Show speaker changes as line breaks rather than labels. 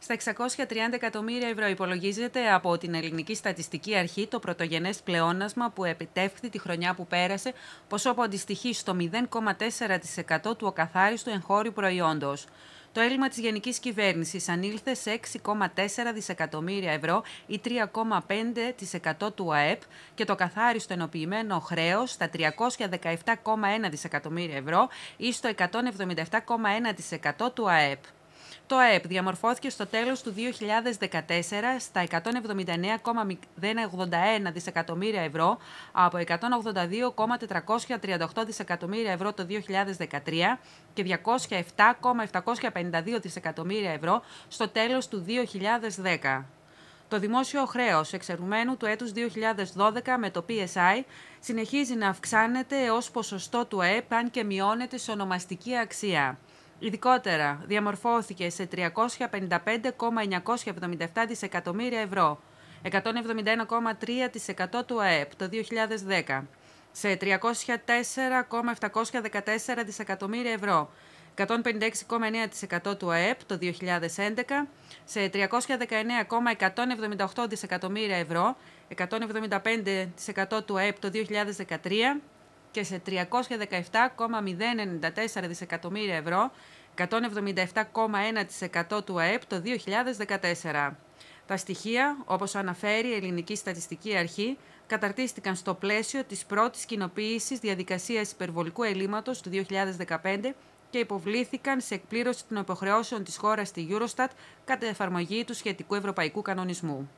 Στα 630 εκατομμύρια ευρώ υπολογίζεται από την Ελληνική Στατιστική Αρχή το πρωτογενές πλεόνασμα που επιτεύχθη τη χρονιά που πέρασε, ποσό που αντιστοιχεί στο 0,4% του ακαθάριστου εγχώριου προϊόντος. Το έλλειμμα της γενικής κυβέρνησης ανήλθε σε 6,4 δισεκατομμύρια ευρώ ή 3,5% του ΑΕΠ και το καθάριστο ενοποιημένο χρέος στα 317,1 δισεκατομμύρια ευρώ ή στο 177,1% του ΑΕΠ. Το ΑΕΠ διαμορφώθηκε στο τέλος του 2014 στα 179,081 δισεκατομμύρια ευρώ από 182,438 δισεκατομμύρια ευρώ το 2013 και 207,752 δισεκατομμύρια ευρώ στο τέλος του 2010. Το δημόσιο χρέος εξερουμένου του έτους 2012 με το PSI συνεχίζει να αυξάνεται ως ποσοστό του έπ αν και μειώνεται σε ονομαστική αξία ειδικότερα διαμορφώθηκε σε 355,977 δισεκατομμύρια ευρώ, 171,3% του ΑΕΠ το 2010, σε 304,714 δισεκατομμύρια ευρώ, 156,9% του ΑΕΠ το 2011, σε 319,178 δισεκατομμύρια ευρώ, 175% του ΑΕΠ το 2013, και σε 317,094 δισεκατομμύρια ευρώ, 177,1% του ΑΕΠ το 2014. Τα στοιχεία, όπως αναφέρει η Ελληνική Στατιστική Αρχή, καταρτίστηκαν στο πλαίσιο της πρώτης κοινοποίησης διαδικασίας υπερβολικού ελλείμματος του 2015 και υποβλήθηκαν σε εκπλήρωση των υποχρεώσεων της χώρας στη Eurostat κατά εφαρμογή του σχετικού ευρωπαϊκού κανονισμού.